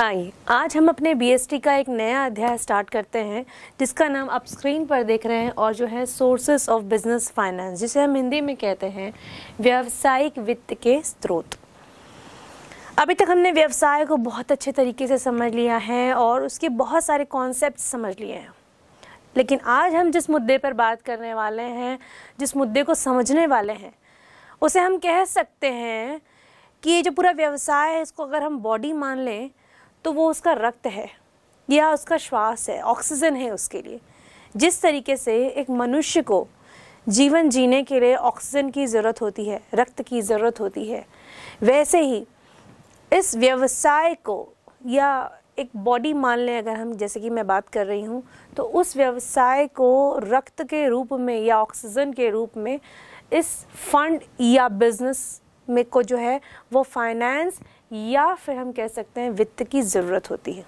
आई आज हम अपने बी का एक नया अध्याय स्टार्ट करते हैं जिसका नाम आप स्क्रीन पर देख रहे हैं और जो है सोर्सेज ऑफ बिजनेस फाइनेंस जिसे हम हिंदी में कहते हैं व्यावसायिक वित्त के स्रोत अभी तक हमने व्यवसाय को बहुत अच्छे तरीके से समझ लिया है और उसके बहुत सारे कॉन्सेप्ट समझ लिए हैं लेकिन आज हम जिस मुद्दे पर बात करने वाले हैं जिस मुद्दे को समझने वाले हैं उसे हम कह सकते हैं कि ये जो पूरा व्यवसाय है इसको अगर हम बॉडी मान लें तो वो उसका रक्त है या उसका श्वास है ऑक्सीजन है उसके लिए जिस तरीके से एक मनुष्य को जीवन जीने के लिए ऑक्सीजन की ज़रूरत होती है रक्त की ज़रूरत होती है वैसे ही इस व्यवसाय को या एक बॉडी मान लें अगर हम जैसे कि मैं बात कर रही हूँ तो उस व्यवसाय को रक्त के रूप में या ऑक्सीजन के रूप में इस फंड या बिजनेस में को जो है वो फाइनेंस या फिर हम कह सकते हैं वित्त की ज़रूरत होती है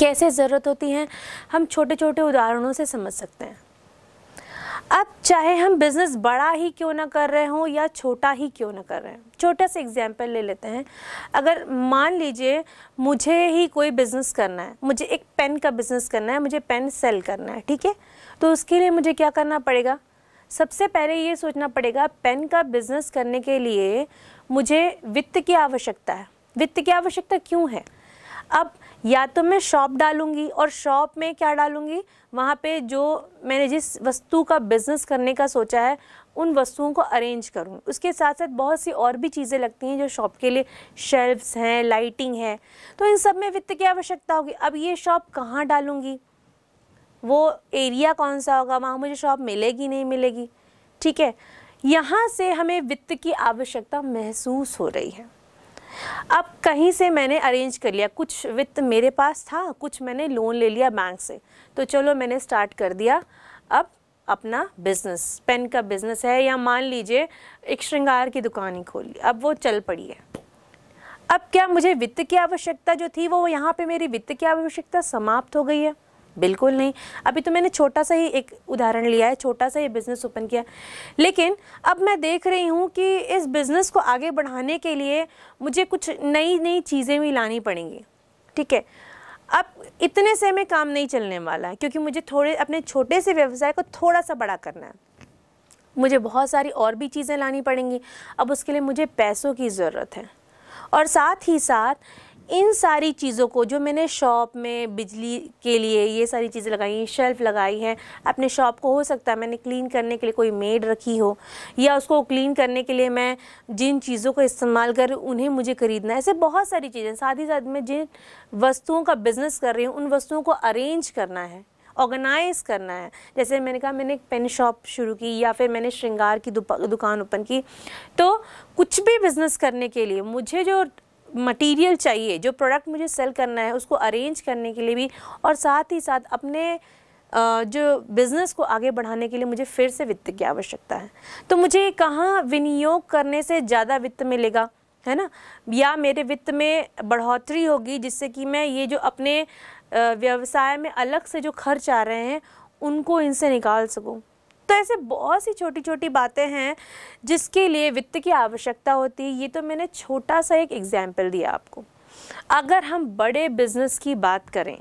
कैसे ज़रूरत होती है हम छोटे छोटे उदाहरणों से समझ सकते हैं अब चाहे हम बिज़नेस बड़ा ही क्यों ना कर रहे हों या छोटा ही क्यों ना कर रहे हैं छोटा सा एग्जाम्पल ले लेते हैं अगर मान लीजिए मुझे ही कोई बिज़नेस करना है मुझे एक पेन का बिज़नेस करना है मुझे पेन सेल करना है ठीक है तो उसके लिए मुझे क्या करना पड़ेगा सबसे पहले ये सोचना पड़ेगा पेन का बिजनेस करने के लिए मुझे वित्त की आवश्यकता है वित्त की आवश्यकता क्यों है अब या तो मैं शॉप डालूंगी और शॉप में क्या डालूंगी वहाँ पे जो मैंने जिस वस्तु का बिजनेस करने का सोचा है उन वस्तुओं को अरेंज करूँ उसके साथ साथ बहुत सी और भी चीज़ें लगती हैं जो शॉप के लिए शेल्फ्स हैं लाइटिंग है तो इन सब में वित्त की आवश्यकता होगी अब ये शॉप कहाँ डालूंगी वो एरिया कौन सा होगा वहाँ मुझे शॉप मिलेगी नहीं मिलेगी ठीक है यहाँ से हमें वित्त की आवश्यकता महसूस हो रही है अब कहीं से मैंने अरेंज कर लिया कुछ वित्त मेरे पास था कुछ मैंने लोन ले लिया बैंक से तो चलो मैंने स्टार्ट कर दिया अब अपना बिजनेस पेन का बिजनेस है या मान लीजिए एक श्रृंगार की दुकान ही खोली अब वो चल पड़ी है अब क्या मुझे वित्त की आवश्यकता जो थी वो यहाँ पे मेरी वित्त की आवश्यकता समाप्त हो गई है बिल्कुल नहीं अभी तो मैंने छोटा सा ही एक उदाहरण लिया है छोटा सा ही बिज़नेस ओपन किया लेकिन अब मैं देख रही हूँ कि इस बिज़नेस को आगे बढ़ाने के लिए मुझे कुछ नई नई चीज़ें भी लानी पड़ेंगी ठीक है अब इतने से में काम नहीं चलने वाला है क्योंकि मुझे थोड़े अपने छोटे से व्यवसाय को थोड़ा सा बड़ा करना है मुझे बहुत सारी और भी चीज़ें लानी पड़ेंगी अब उसके लिए मुझे पैसों की ज़रूरत है और साथ ही साथ इन सारी चीज़ों को जो मैंने शॉप में बिजली के लिए ये सारी चीज़ें लगाई हैं शेल्फ़ लगाई हैं अपने शॉप को हो सकता है मैंने क्लीन करने के लिए कोई मेड रखी हो या उसको क्लीन करने के लिए मैं जिन चीज़ों को इस्तेमाल कर उन्हें मुझे ख़रीदना है ऐसे बहुत सारी चीज़ें साथ ही साथ मैं जिन वस्तुओं का बिज़नेस कर रही हूँ उन वस्तुओं को अरेंज करना है ऑर्गेनाइज करना है जैसे मैंने कहा मैंने एक पेन शॉप शुरू की या फिर मैंने श्रृंगार की दुकान ओपन की तो कुछ भी बिज़नेस करने के लिए मुझे जो मटेरियल चाहिए जो प्रोडक्ट मुझे सेल करना है उसको अरेंज करने के लिए भी और साथ ही साथ अपने जो बिज़नेस को आगे बढ़ाने के लिए मुझे फिर से वित्त की आवश्यकता है तो मुझे कहाँ विनियोग करने से ज़्यादा वित्त मिलेगा है ना या मेरे वित्त में बढ़ोतरी होगी जिससे कि मैं ये जो अपने व्यवसाय में अलग से जो खर्च आ रहे हैं उनको इनसे निकाल सकूँ तो ऐसे बहुत सी छोटी छोटी बातें हैं जिसके लिए वित्त की आवश्यकता होती है ये तो मैंने छोटा सा एक एग्जाम्पल दिया आपको अगर हम बड़े बिजनेस की बात करें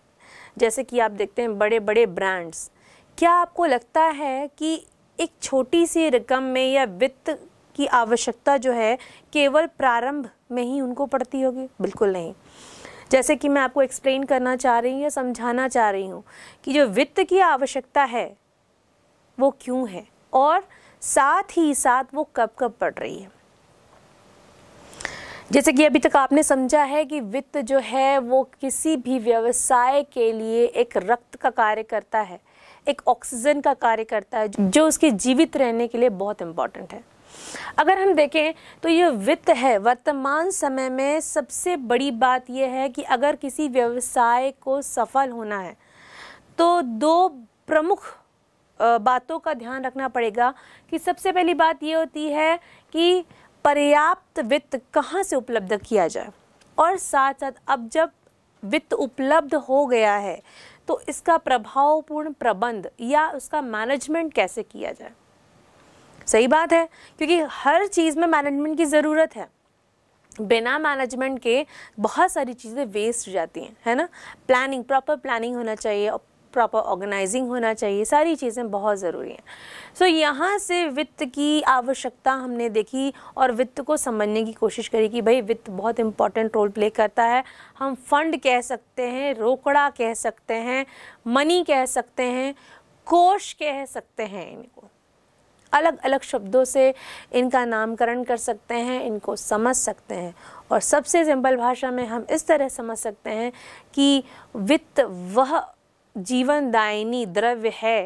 जैसे कि आप देखते हैं बड़े बड़े ब्रांड्स क्या आपको लगता है कि एक छोटी सी रकम में या वित्त की आवश्यकता जो है केवल प्रारंभ में ही उनको पड़ती होगी बिल्कुल नहीं जैसे कि मैं आपको एक्सप्लेन करना चाह रही हूँ या समझाना चाह रही हूँ कि जो वित्त की आवश्यकता है वो क्यों है और साथ ही साथ वो कब कब बढ़ रही है जैसे कि अभी तक आपने समझा है कि वित्त जो है वो किसी भी व्यवसाय के लिए एक रक्त का कार्य करता है एक ऑक्सीजन का कार्य करता है जो उसके जीवित रहने के लिए बहुत इम्पॉर्टेंट है अगर हम देखें तो ये वित्त है वर्तमान समय में सबसे बड़ी बात यह है कि अगर किसी व्यवसाय को सफल होना है तो दो प्रमुख बातों का ध्यान रखना पड़ेगा कि सबसे पहली बात ये होती है कि पर्याप्त वित्त कहाँ से उपलब्ध किया जाए और साथ साथ अब जब वित्त उपलब्ध हो गया है तो इसका प्रभावपूर्ण प्रबंध या उसका मैनेजमेंट कैसे किया जाए सही बात है क्योंकि हर चीज़ में मैनेजमेंट की ज़रूरत है बिना मैनेजमेंट के बहुत सारी चीज़ें वेस्ट हो जाती हैं है ना प्लानिंग प्रॉपर प्लानिंग होना चाहिए प्रॉपर ऑर्गेनाइजिंग होना चाहिए सारी चीज़ें बहुत ज़रूरी हैं सो so, यहाँ से वित्त की आवश्यकता हमने देखी और वित्त को समझने की कोशिश करी कि भाई वित्त बहुत इंपॉर्टेंट रोल प्ले करता है हम फंड कह सकते हैं रोकड़ा कह सकते हैं मनी कह सकते हैं कोश कह सकते हैं इनको अलग अलग शब्दों से इनका नामकरण कर सकते हैं इनको समझ सकते हैं और सबसे सिंपल भाषा में हम इस तरह समझ सकते हैं कि वित्त वह जीवनदायिनी द्रव्य है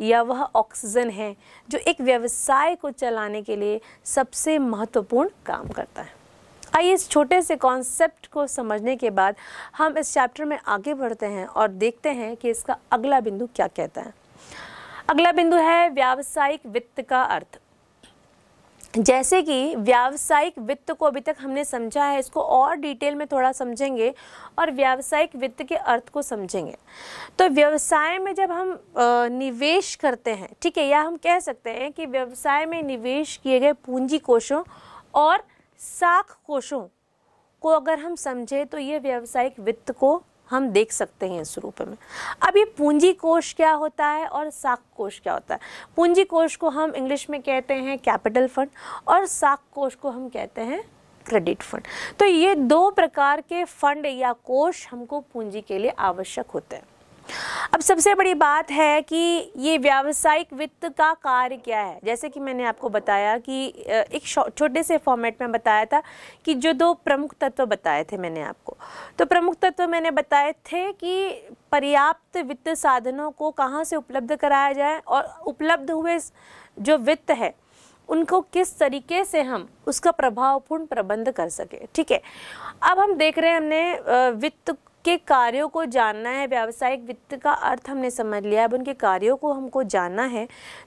या वह ऑक्सीजन है जो एक व्यवसाय को चलाने के लिए सबसे महत्वपूर्ण काम करता है आइए इस छोटे से कॉन्सेप्ट को समझने के बाद हम इस चैप्टर में आगे बढ़ते हैं और देखते हैं कि इसका अगला बिंदु क्या कहता है अगला बिंदु है व्यावसायिक वित्त का अर्थ जैसे कि व्यावसायिक वित्त को अभी तक हमने समझा है इसको और डिटेल में थोड़ा समझेंगे और व्यावसायिक वित्त के अर्थ को समझेंगे तो व्यवसाय में जब हम निवेश करते हैं ठीक है या हम कह सकते हैं कि व्यवसाय में निवेश किए गए पूंजी कोषों और साख कोषों को अगर हम समझें तो ये व्यावसायिक वित्त को हम देख सकते हैं इस रूप में अब ये पूंजी कोष क्या होता है और साख कोष क्या होता है पूंजी कोष को हम इंग्लिश में कहते हैं कैपिटल फंड और साख कोष को हम कहते हैं क्रेडिट फंड तो ये दो प्रकार के फंड या कोष हमको पूंजी के लिए आवश्यक होते हैं अब सबसे बड़ी बात है कि ये व्यावसायिक वित्त का कार्य क्या है जैसे कि मैंने आपको बताया कि एक छोटे से फॉर्मेट में बताया था कि जो दो प्रमुख तत्व बताए थे मैंने आपको तो प्रमुख तत्व मैंने बताए थे कि पर्याप्त वित्त साधनों को कहाँ से उपलब्ध कराया जाए और उपलब्ध हुए जो वित्त है उनको किस तरीके से हम उसका प्रभावपूर्ण प्रबंध कर सके ठीक है अब हम देख रहे हैं हमने वित्त के कार्यों को जानना है व्यावसायिक वित्त का अर्थ हमने समझ लिया अब उनके कार्यों को हमको जानना है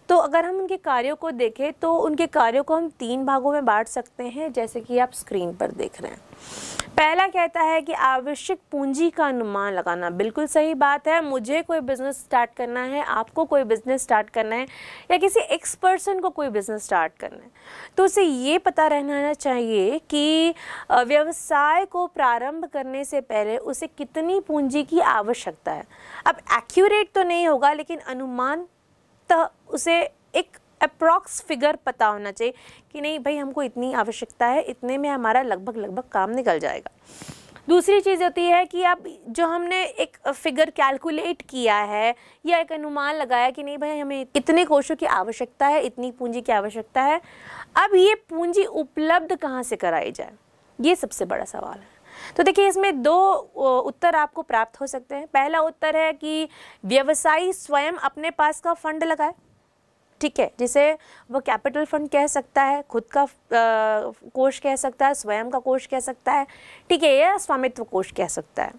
तो अगर हम उनके कार्यों को देखें तो उनके कार्यों को हम तीन भागों में बांट सकते हैं जैसे कि आप स्क्रीन पर देख रहे हैं पहला कहता है कि आवश्यक पूंजी का अनुमान लगाना बिल्कुल सही बात है मुझे कोई बिजनेस स्टार्ट करना है आपको कोई बिजनेस स्टार्ट करना है या किसी एक्स पर्सन को कोई बिजनेस स्टार्ट करना है तो उसे ये पता रहना चाहिए कि व्यवसाय को प्रारंभ करने से पहले उसे कितनी पूंजी की आवश्यकता है अब एक्यूरेट तो नहीं होगा लेकिन अनुमान तो उसे एक अप्रॉक्स फिगर पता होना चाहिए कि नहीं भाई हमको इतनी आवश्यकता है इतने में हमारा लगभग लगभग काम निकल जाएगा दूसरी चीज़ होती है कि आप जो हमने एक फिगर कैलकुलेट किया है या एक अनुमान लगाया कि नहीं भाई हमें इतने कोशों की आवश्यकता है इतनी पूंजी की आवश्यकता है अब ये पूंजी उपलब्ध कहाँ से कराई जाए ये सबसे बड़ा सवाल है तो देखिए इसमें दो उत्तर आपको प्राप्त हो सकते हैं पहला उत्तर है कि व्यवसायी स्वयं अपने पास का फंड लगाए ठीक है जिसे वो कैपिटल फंड कह सकता है खुद का कोष कह सकता है स्वयं का कोष कह सकता है ठीक है या स्वामित्व कोष कह सकता है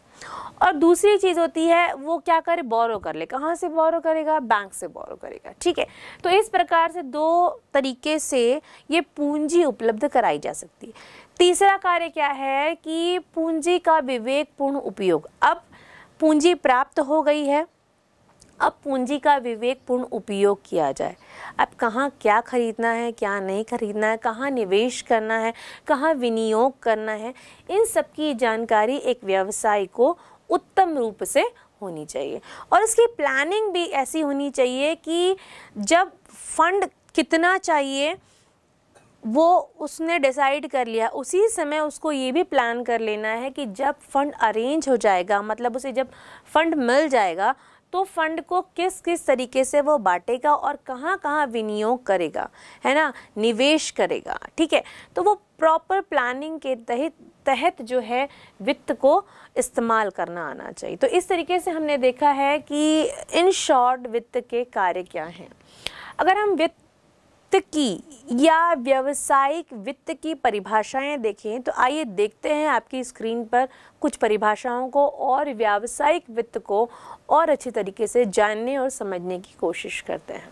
और दूसरी चीज़ होती है वो क्या करे बोरो कर ले कहाँ से बोरो करेगा बैंक से बोरो करेगा ठीक है तो इस प्रकार से दो तरीके से ये पूंजी उपलब्ध कराई जा सकती है तीसरा कार्य क्या है कि पूंजी का विवेकपूर्ण उपयोग अब पूंजी प्राप्त हो गई है अब पूंजी का विवेकपूर्ण उपयोग किया जाए अब कहाँ क्या खरीदना है क्या नहीं खरीदना है कहाँ निवेश करना है कहाँ विनियोग करना है इन सब की जानकारी एक व्यवसाय को उत्तम रूप से होनी चाहिए और उसकी प्लानिंग भी ऐसी होनी चाहिए कि जब फंड कितना चाहिए वो उसने डिसाइड कर लिया उसी समय उसको ये भी प्लान कर लेना है कि जब फंड अरेंज हो जाएगा मतलब उसे जब फंड मिल जाएगा तो फंड को किस किस तरीके से वो बांटेगा और कहाँ कहाँ विनियोग करेगा है ना निवेश करेगा ठीक है तो वो प्रॉपर प्लानिंग के तहत तहत जो है वित्त को इस्तेमाल करना आना चाहिए तो इस तरीके से हमने देखा है कि इन शॉर्ट वित्त के कार्य क्या हैं अगर हम वित्त वित्त की या व्यावसायिक वित्त की परिभाषाएं देखें तो आइए देखते हैं आपकी स्क्रीन पर कुछ परिभाषाओं को और व्यावसायिक वित्त को और अच्छी तरीके से जानने और समझने की कोशिश करते हैं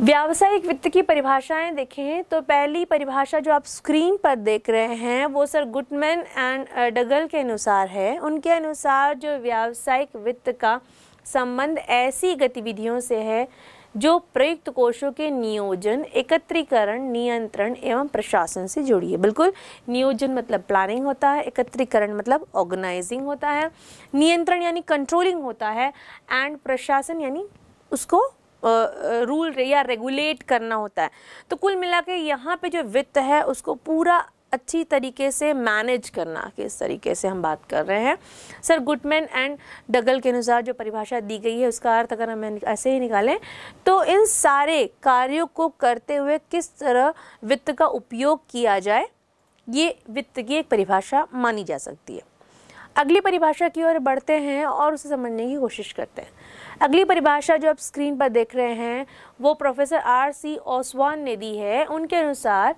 व्यावसायिक वित्त की परिभाषाएं देखें तो पहली परिभाषा जो आप स्क्रीन पर देख रहे हैं वो सर गुटमैन एंड डगल के अनुसार है उनके अनुसार जो व्यावसायिक वित्त का संबंध ऐसी गतिविधियों से है जो प्रयुक्त कोषों के नियोजन एकत्रीकरण नियंत्रण एवं प्रशासन से जुड़ी है बिल्कुल नियोजन मतलब प्लानिंग होता है एकत्रीकरण मतलब ऑर्गेनाइजिंग होता है नियंत्रण यानी कंट्रोलिंग होता है एंड प्रशासन यानी उसको रूल या रेगुलेट करना होता है तो कुल मिला के यहाँ पे जो वित्त है उसको पूरा अच्छी तरीके से मैनेज करना किस तरीके से हम बात कर रहे हैं सर गुडमैन एंड डगल के अनुसार जो परिभाषा दी गई है उसका अर्थ अगर हम ऐसे ही निकालें तो इन सारे कार्यों को करते हुए किस तरह वित्त का उपयोग किया जाए ये वित्त की एक परिभाषा मानी जा सकती है अगली परिभाषा की ओर बढ़ते हैं और उसे समझने की कोशिश करते हैं अगली परिभाषा जो आप स्क्रीन पर देख रहे हैं वो प्रोफेसर आर सी ओसवान ने दी है उनके अनुसार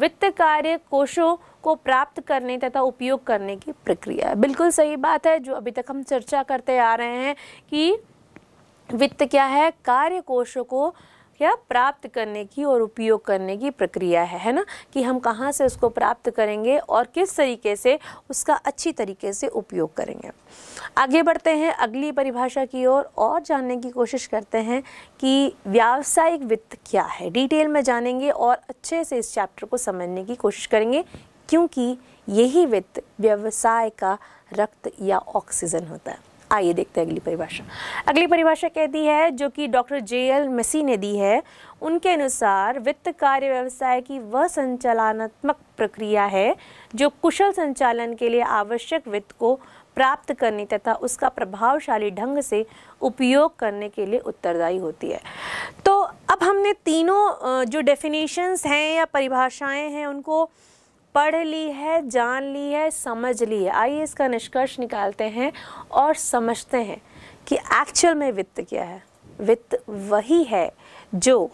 वित्त कार्य कोषों को प्राप्त करने तथा उपयोग करने की प्रक्रिया है बिल्कुल सही बात है जो अभी तक हम चर्चा करते आ रहे हैं कि वित्त क्या है कार्य कोषों को क्या प्राप्त करने की और उपयोग करने की प्रक्रिया है है ना कि हम कहाँ से उसको प्राप्त करेंगे और किस तरीके से उसका अच्छी तरीके से उपयोग करेंगे आगे बढ़ते हैं अगली परिभाषा की ओर और, और जानने की कोशिश करते हैं कि व्यावसायिक वित्त क्या है डिटेल में जानेंगे और अच्छे से इस चैप्टर को समझने की कोशिश करेंगे क्योंकि यही वित्त व्यवसाय का रक्त या ऑक्सीजन होता है आइए देखते हैं अगली परिभाषा अगली परिभाषा कहती है जो कि डॉक्टर जे एल मसी ने दी है उनके अनुसार वित्त कार्य व्यवसाय की वह संचालनात्मक प्रक्रिया है जो कुशल संचालन के लिए आवश्यक वित्त को प्राप्त करने तथा उसका प्रभावशाली ढंग से उपयोग करने के लिए उत्तरदायी होती है तो अब हमने तीनों जो डेफिनेशंस हैं या परिभाषाएं हैं उनको पढ़ ली है जान ली है समझ ली है आइए इसका निष्कर्ष निकालते हैं और समझते हैं कि एक्चुअल में वित्त क्या है वित्त वही है जो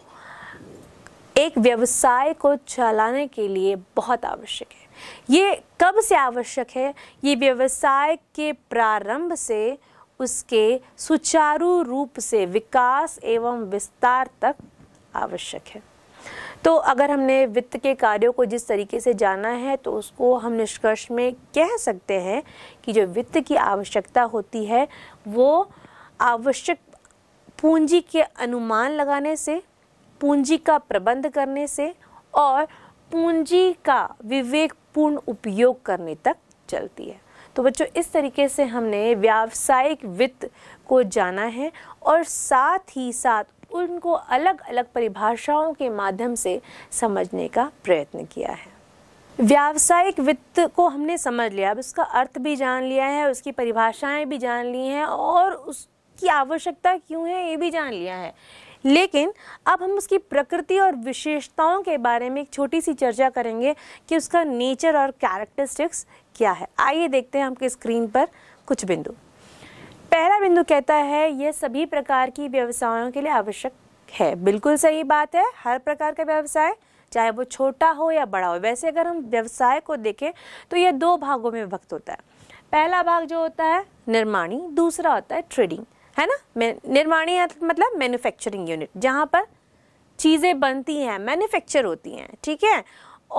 एक व्यवसाय को चलाने के लिए बहुत आवश्यक है ये कब से आवश्यक है ये व्यवसाय के प्रारंभ से उसके सुचारू रूप से विकास एवं विस्तार तक आवश्यक है तो अगर हमने वित्त के कार्यों को जिस तरीके से जाना है तो उसको हम निष्कर्ष में कह सकते हैं कि जो वित्त की आवश्यकता होती है वो आवश्यक पूंजी के अनुमान लगाने से पूंजी का प्रबंध करने से और पूंजी का विवेक पूर्ण उपयोग करने तक चलती है तो बच्चों इस तरीके से हमने व्यावसायिक वित्त को जाना है और साथ ही साथ उनको अलग अलग परिभाषाओं के माध्यम से समझने का प्रयत्न किया है व्यावसायिक वित्त को हमने समझ लिया अब उसका अर्थ भी जान लिया है उसकी परिभाषाएं भी जान ली हैं और उसकी आवश्यकता क्यों है ये भी जान लिया है लेकिन अब हम उसकी प्रकृति और विशेषताओं के बारे में एक छोटी सी चर्चा करेंगे कि उसका नेचर और कैरेक्टरिस्टिक्स क्या है आइए देखते हैं आपके स्क्रीन पर कुछ बिंदु पहला बिंदु कहता है यह सभी प्रकार की व्यवसायों के लिए आवश्यक है बिल्कुल सही बात है हर प्रकार का व्यवसाय चाहे वो छोटा हो या बड़ा हो वैसे अगर हम व्यवसाय को देखें तो यह दो भागों में विभक्त होता है पहला भाग जो होता है निर्माणी दूसरा होता है ट्रेडिंग है ना निर्माणी मतलब मैन्युफैक्चरिंग यूनिट जहाँ पर चीज़ें बनती हैं मैन्युफैक्चर होती हैं ठीक है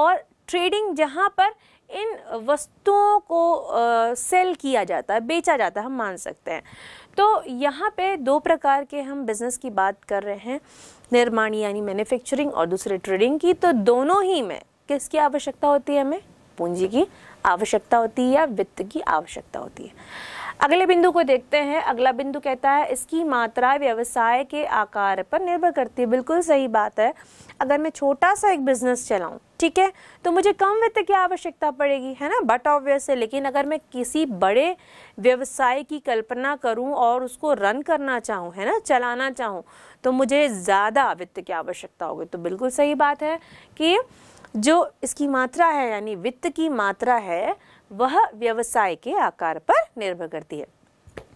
और ट्रेडिंग जहाँ पर इन वस्तुओं को आ, सेल किया जाता है बेचा जाता है हम मान सकते हैं तो यहाँ पे दो प्रकार के हम बिज़नेस की बात कर रहे हैं निर्माण यानी मैन्युफैक्चरिंग और दूसरे ट्रेडिंग की तो दोनों ही में किसकी आवश्यकता होती है हमें पूंजी की आवश्यकता होती है या वित्त की आवश्यकता होती है अगले बिंदु को देखते हैं अगला बिंदु कहता है इसकी मात्रा व्यवसाय के आकार पर निर्भर करती है बिल्कुल सही बात है अगर मैं छोटा सा एक बिजनेस चलाऊं ठीक है तो मुझे कम वित्त की आवश्यकता पड़ेगी है ना बट ऑब्वियस है लेकिन अगर मैं किसी बड़े व्यवसाय की कल्पना करूं और उसको रन करना चाहूं है ना चलाना चाहूं तो मुझे ज़्यादा वित्त की आवश्यकता होगी तो बिल्कुल सही बात है कि जो इसकी मात्रा है यानी वित्त की मात्रा है वह व्यवसाय के आकार पर निर्भर करती है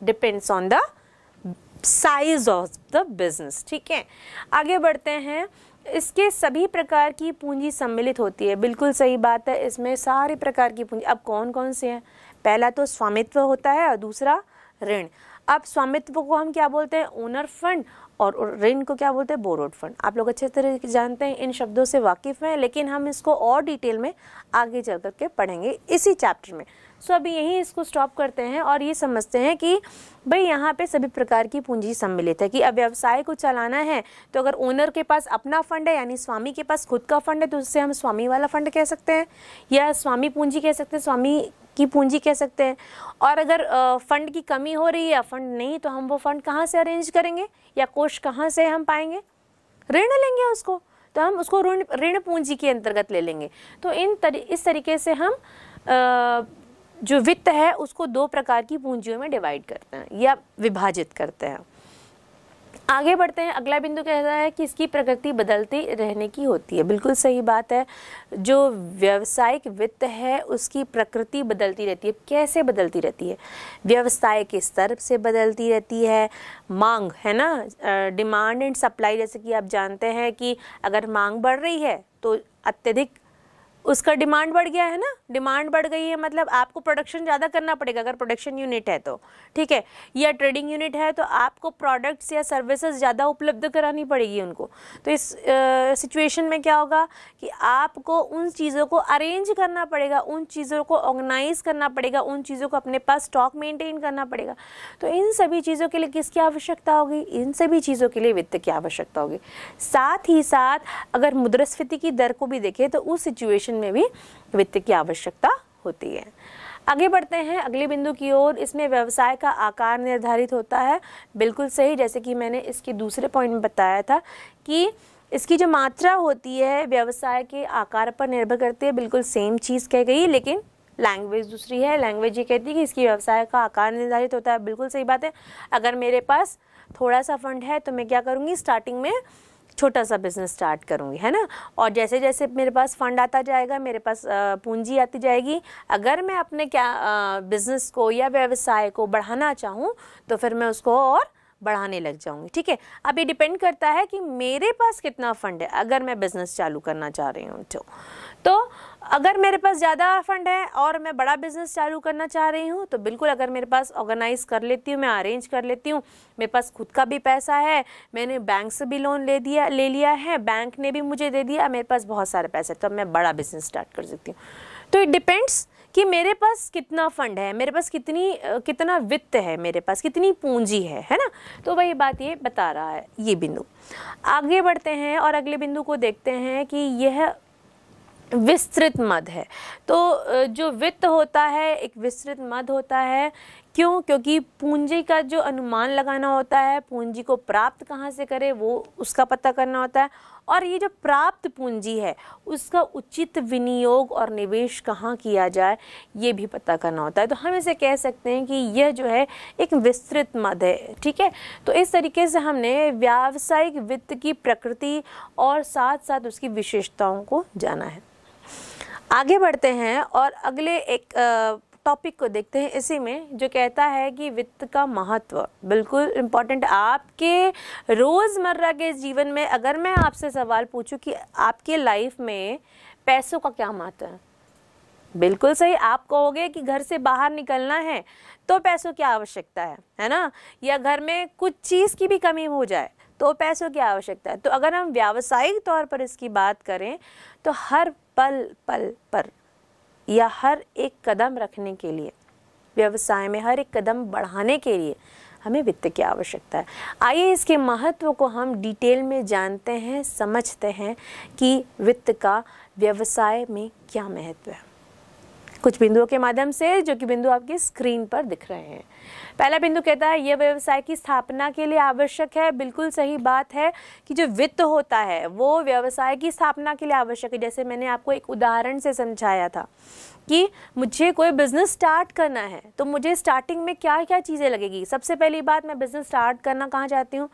depends on the size of the business ठीक है आगे बढ़ते हैं इसके सभी प्रकार की पूंजी सम्मिलित होती है बिल्कुल सही बात है इसमें सारे प्रकार की पूंजी अब कौन कौन से हैं पहला तो स्वामित्व होता है और दूसरा ऋण अब स्वामित्व को हम क्या बोलते हैं ओनर फंड और ऋण को क्या बोलते हैं बोरोड फंड आप लोग अच्छे तरीके जानते हैं इन शब्दों से वाकिफ हैं लेकिन हम इसको और डिटेल में आगे चल कर के पढ़ेंगे इसी चैप्टर में सो so, अभी यहीं इसको स्टॉप करते हैं और ये समझते हैं कि भाई यहाँ पे सभी प्रकार की पूंजी सम्मिलित है कि अब व्यवसाय को चलाना है तो अगर ओनर के पास अपना फंड है यानी स्वामी के पास खुद का फंड है तो उससे हम स्वामी वाला फंड कह सकते हैं या स्वामी पूंजी कह सकते हैं स्वामी की पूंजी कह सकते हैं और अगर फंड की कमी हो रही है फंड नहीं तो हम वो फंड कहाँ से अरेंज करेंगे या कोष कहाँ से हम पाएंगे ऋण लेंगे उसको तो हम उसको ऋण ऋण पूंजी के अंतर्गत ले लेंगे तो इन तरी, इस तरीके से हम जो वित्त है उसको दो प्रकार की पूंजियों में डिवाइड करते हैं या विभाजित करते हैं आगे बढ़ते हैं अगला बिंदु कहता है कि इसकी प्रकृति बदलती रहने की होती है बिल्कुल सही बात है जो व्यावसायिक वित्त है उसकी प्रकृति बदलती रहती है कैसे बदलती रहती है व्यवसाय के स्तर से बदलती रहती है मांग है ना डिमांड एंड सप्लाई जैसे कि आप जानते हैं कि अगर मांग बढ़ रही है तो अत्यधिक उसका डिमांड बढ़ गया है ना डिमांड बढ़ गई है मतलब आपको प्रोडक्शन ज़्यादा करना पड़ेगा अगर प्रोडक्शन यूनिट है तो ठीक है या ट्रेडिंग यूनिट है तो आपको प्रोडक्ट्स या सर्विसेज ज़्यादा उपलब्ध करानी पड़ेगी उनको तो इस सिचुएशन में क्या होगा कि आपको उन चीज़ों को अरेंज करना पड़ेगा उन चीज़ों को ऑर्गेनाइज करना पड़ेगा उन चीज़ों को अपने पास स्टॉक मेंटेन करना पड़ेगा तो इन सभी चीज़ों के लिए किसकी आवश्यकता होगी इन सभी चीज़ों के लिए वित्त की आवश्यकता होगी साथ ही साथ अगर मुद्रास्फीति की दर को भी देखें तो उस सिचुएशन एजुकेशन में भी वित्त की आवश्यकता होती है आगे बढ़ते हैं अगले बिंदु की ओर इसमें व्यवसाय का आकार निर्धारित होता है बिल्कुल सही जैसे कि मैंने इसके दूसरे पॉइंट में बताया था कि इसकी जो मात्रा होती है व्यवसाय के आकार पर निर्भर करती है बिल्कुल सेम चीज़ कह गई लेकिन लैंग्वेज दूसरी है लैंग्वेज ये कहती है कि इसकी व्यवसाय का आकार निर्धारित होता है बिल्कुल सही बात है अगर मेरे पास थोड़ा सा फंड है तो मैं क्या करूँगी स्टार्टिंग में छोटा सा बिज़नेस स्टार्ट करूँगी है ना और जैसे जैसे मेरे पास फ़ंड आता जाएगा मेरे पास पूंजी आती जाएगी अगर मैं अपने क्या बिज़नेस को या व्यवसाय को बढ़ाना चाहूँ तो फिर मैं उसको और बढ़ाने लग जाऊंगी ठीक है अब ये डिपेंड करता है कि मेरे पास कितना फ़ंड है अगर मैं बिज़नेस चालू करना चाह रही हूँ तो तो अगर मेरे पास ज़्यादा फंड है और मैं बड़ा बिज़नेस चालू करना चाह रही हूँ तो बिल्कुल अगर मेरे पास ऑर्गेनाइज कर लेती हूँ मैं अरेंज कर लेती हूँ मेरे पास खुद का भी पैसा है मैंने बैंक से भी लोन ले दिया ले लिया है बैंक ने भी मुझे दे दिया मेरे पास बहुत सारे पैसे तो मैं बड़ा बिज़नेस स्टार्ट कर सकती हूँ तो इट डिपेंड्स कि मेरे पास कितना फंड है मेरे पास कितनी कितना वित्त है मेरे पास कितनी पूंजी है है ना तो वही बात ये बता रहा है ये बिंदु आगे बढ़ते हैं और अगले बिंदु को देखते हैं कि यह विस्तृत मद है तो जो वित्त होता है एक विस्तृत मद होता है क्यों क्योंकि पूंजी का जो अनुमान लगाना होता है पूंजी को प्राप्त कहाँ से करे वो उसका पता करना होता है और ये जो प्राप्त पूंजी है उसका उचित विनियोग और निवेश कहाँ किया जाए ये भी पता करना होता है तो हम इसे कह सकते हैं कि यह जो है एक विस्तृत मद है ठीक है तो इस तरीके से हमने व्यावसायिक वित्त की प्रकृति और साथ साथ उसकी विशेषताओं को जाना है आगे बढ़ते हैं और अगले एक टॉपिक को देखते हैं इसी में जो कहता है कि वित्त का महत्व बिल्कुल इम्पॉर्टेंट आपके रोज़मर्रा के जीवन में अगर मैं आपसे सवाल पूछूं कि आपके लाइफ में पैसों का क्या महत्व है बिल्कुल सही आप कहोगे कि घर से बाहर निकलना है तो पैसों की आवश्यकता है है ना या घर में कुछ चीज़ की भी कमी हो जाए तो पैसों की आवश्यकता है तो अगर हम व्यावसायिक तौर पर इसकी बात करें तो हर पल पल पर या हर एक कदम रखने के लिए व्यवसाय में हर एक कदम बढ़ाने के लिए हमें वित्त की आवश्यकता है आइए इसके महत्व को हम डिटेल में जानते हैं समझते हैं कि वित्त का व्यवसाय में क्या महत्व है कुछ बिंदुओं के माध्यम से जो कि बिंदु आपकी स्क्रीन पर दिख रहे हैं पहला बिंदु कहता है यह व्यवसाय की स्थापना के लिए आवश्यक है बिल्कुल सही बात है कि जो वित्त होता है वो व्यवसाय की स्थापना के लिए आवश्यक है जैसे मैंने आपको एक उदाहरण से समझाया था कि मुझे कोई बिजनेस स्टार्ट करना है तो मुझे स्टार्टिंग में क्या क्या चीज़ें लगेगी सबसे पहली बात मैं बिज़नेस स्टार्ट करना कहाँ चाहती हूँ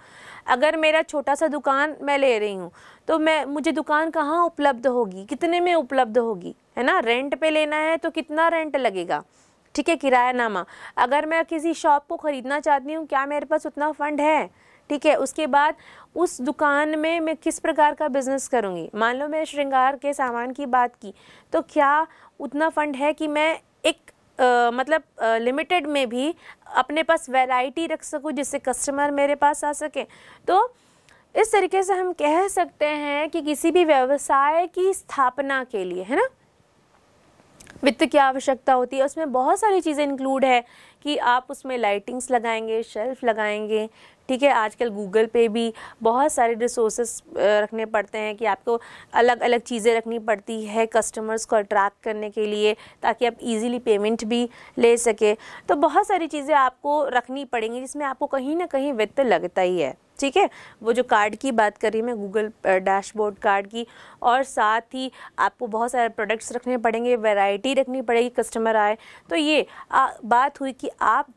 अगर मेरा छोटा सा दुकान मैं ले रही हूँ तो मैं मुझे दुकान कहाँ उपलब्ध होगी कितने में उपलब्ध होगी है ना रेंट पे लेना है तो कितना रेंट लगेगा ठीक है किराया नामा अगर मैं किसी शॉप को ख़रीदना चाहती हूँ क्या मेरे पास उतना फ़ंड है ठीक है उसके बाद उस दुकान में मैं किस प्रकार का बिज़नेस करूँगी मान लो मैं श्रृंगार के सामान की बात की तो क्या उतना फ़ंड है कि मैं एक आ, मतलब लिमिटेड में भी अपने पास वैरायटी रख सकूँ जिससे कस्टमर मेरे पास आ सके तो इस तरीके से हम कह सकते हैं कि किसी भी व्यवसाय की स्थापना के लिए है ना वित्त की आवश्यकता होती है उसमें बहुत सारी चीज़ें इंक्लूड है कि आप उसमें लाइटिंग्स लगाएंगे शेल्फ लगाएंगे ठीक है आजकल गूगल पे भी बहुत सारे रिसोर्सेस रखने पड़ते हैं कि आपको अलग अलग चीज़ें रखनी पड़ती है कस्टमर्स को अट्रैक्ट करने के लिए ताकि आप इजीली पेमेंट भी ले सके तो बहुत सारी चीज़ें आपको रखनी पड़ेंगी जिसमें आपको कहीं ना कहीं वित्त लगता ही है ठीक है वो जो कार्ड की बात कर रही मैं गूगल डैशबोर्ड कार्ड की और साथ ही आपको बहुत सारे प्रोडक्ट्स रखने पड़ेंगे वैरायटी रखनी पड़ेगी कस्टमर आए तो ये आ, बात हुई कि आप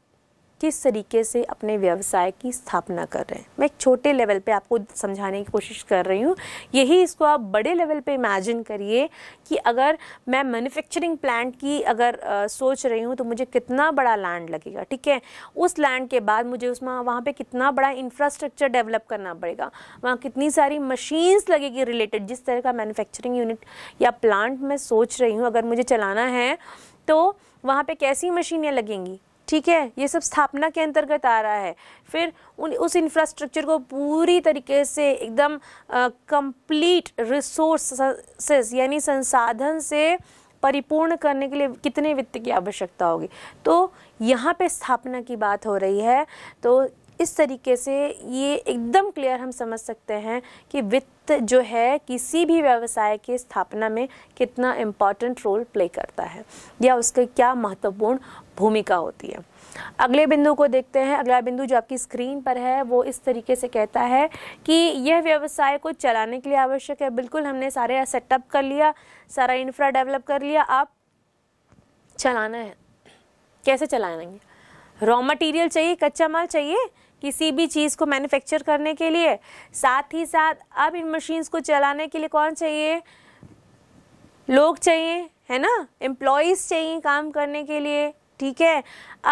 किस तरीके से अपने व्यवसाय की स्थापना कर रहे हैं मैं एक छोटे लेवल पे आपको समझाने की कोशिश कर रही हूँ यही इसको आप बड़े लेवल पे इमेजिन करिए कि अगर मैं मैन्युफैक्चरिंग प्लांट की अगर आ, सोच रही हूँ तो मुझे कितना बड़ा लैंड लगेगा ठीक है उस लैंड के बाद मुझे उसमें वहाँ पर कितना बड़ा इंफ्रास्ट्रक्चर डेवलप करना पड़ेगा वहाँ कितनी सारी मशीन्स लगेगी रिलेटेड जिस तरह का मैनुफैक्चरिंग यूनिट या प्लांट मैं सोच रही हूँ अगर मुझे चलाना है तो वहाँ पे कैसी मशीनें लगेंगी ठीक है ये सब स्थापना के अंतर्गत आ रहा है फिर उन उस इंफ्रास्ट्रक्चर को पूरी तरीके से एकदम कंप्लीट रिसोर्सेस यानी संसाधन से परिपूर्ण करने के लिए कितने वित्त की आवश्यकता होगी तो यहाँ पे स्थापना की बात हो रही है तो इस तरीके से ये एकदम क्लियर हम समझ सकते हैं कि वित्त जो है किसी भी व्यवसाय की स्थापना में कितना इम्पॉर्टेंट रोल प्ले करता है या उसके क्या महत्वपूर्ण भूमिका होती है अगले बिंदु को देखते हैं अगला बिंदु जो आपकी स्क्रीन पर है वो इस तरीके से कहता है कि यह व्यवसाय को चलाने के लिए आवश्यक है बिल्कुल हमने सारे सेटअप कर लिया सारा इंफ्रा डेवलप कर लिया आप चलाना है कैसे चलाएंगे रॉ मटेरियल चाहिए कच्चा माल चाहिए किसी भी चीज़ को मैन्युफैक्चर करने के लिए साथ ही साथ अब इन मशीन्स को चलाने के लिए कौन चाहिए लोग चाहिए है ना एम्प्लॉयज़ चाहिए काम करने के लिए ठीक है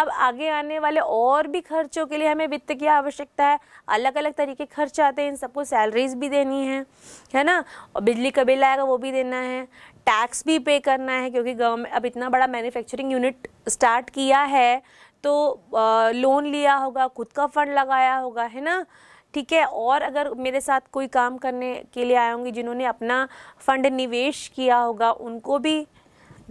अब आगे आने वाले और भी खर्चों के लिए हमें वित्त की आवश्यकता है अलग अलग तरीके खर्च आते हैं इन सबको सैलरीज भी देनी है है ना और बिजली का बिल आएगा वो भी देना है टैक्स भी पे करना है क्योंकि गवर्नमेंट अब इतना बड़ा मैन्युफैक्चरिंग यूनिट स्टार्ट किया है तो लोन लिया होगा खुद का फंड लगाया होगा है ना ठीक है और अगर मेरे साथ कोई काम करने के लिए आए होंगे जिन्होंने अपना फंड निवेश किया होगा उनको भी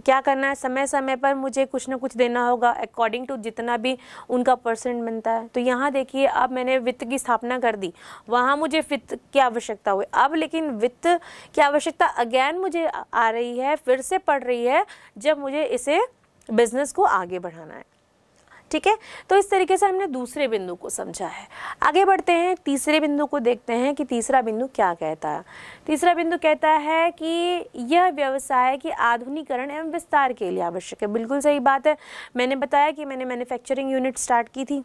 क्या करना है समय समय पर मुझे कुछ ना कुछ देना होगा अकॉर्डिंग टू जितना भी उनका परसेंट बनता है तो यहाँ देखिए अब मैंने वित्त की स्थापना कर दी वहाँ मुझे वित्त की आवश्यकता हुई अब लेकिन वित्त की आवश्यकता अगेन मुझे आ रही है फिर से पड़ रही है जब मुझे इसे बिजनेस को आगे बढ़ाना है ठीक है तो इस तरीके से हमने दूसरे बिंदु को समझा है आगे बढ़ते हैं तीसरे बिंदु को देखते हैं कि तीसरा बिंदु क्या कहता है तीसरा बिंदु कहता है कि यह व्यवसाय की आधुनिकरण एवं विस्तार के लिए आवश्यक है बिल्कुल सही बात है मैंने बताया कि मैंने मैन्युफैक्चरिंग यूनिट स्टार्ट की थी